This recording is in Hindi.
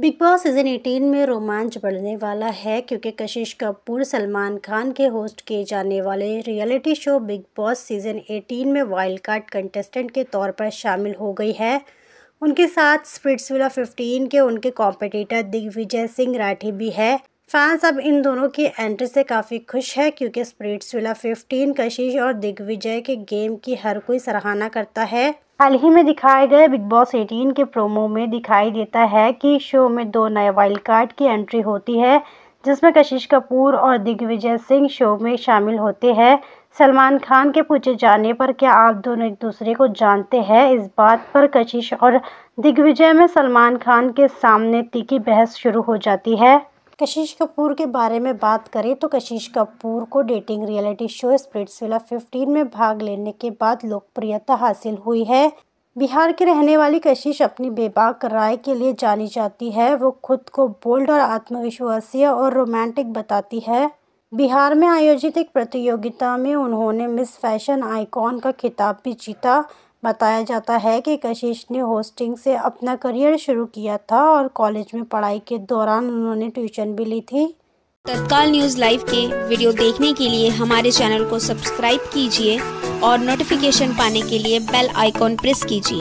बिग बॉस सीज़न 18 में रोमांच बढ़ने वाला है क्योंकि कशिश कपूर सलमान खान के होस्ट किए जाने वाले reality show Bigg Boss season 18 में वाइल्ड कार्ड कंटेस्टेंट के तौर पर शामिल हो गई है उनके साथ स्प्रिट्सविला 15 के उनके कॉम्पिटिटर दिग्विजय सिंह राठी भी है फैंस अब इन दोनों की एंट्री से काफ़ी खुश है क्योंकि विला 15 कशिश और दिग्विजय के गेम की हर कोई सराहना करता है हाल ही में दिखाए गए बिग बॉस 18 के प्रोमो में दिखाई देता है कि शो में दो नए वाइल्ड कार्ड की एंट्री होती है जिसमें कशिश कपूर और दिग्विजय सिंह शो में शामिल होते हैं सलमान खान के पूछे जाने पर क्या आप दोनों एक दूसरे को जानते हैं इस बात पर कशिश और दिग्विजय में सलमान खान के सामने तीखी बहस शुरू हो जाती है कशिश कपूर के बारे में बात करें तो कशिश कपूर को डेटिंग रियलिटी शो स्प्रिट्सविला 15 में भाग लेने के बाद लोकप्रियता हासिल हुई है बिहार की रहने वाली कशिश अपनी बेबाक राय के लिए जानी जाती है वो खुद को बोल्ड और आत्मविश्वासीय और रोमांटिक बताती है बिहार में आयोजित एक प्रतियोगिता में उन्होंने मिस फैशन आइकॉन का खिताब भी जीता बताया जाता है कि कशिश ने होस्टिंग से अपना करियर शुरू किया था और कॉलेज में पढ़ाई के दौरान उन्होंने ट्यूशन भी ली थी तत्काल न्यूज़ लाइव के वीडियो देखने के लिए हमारे चैनल को सब्सक्राइब कीजिए और नोटिफिकेशन पाने के लिए बेल आइकॉन प्रेस कीजिए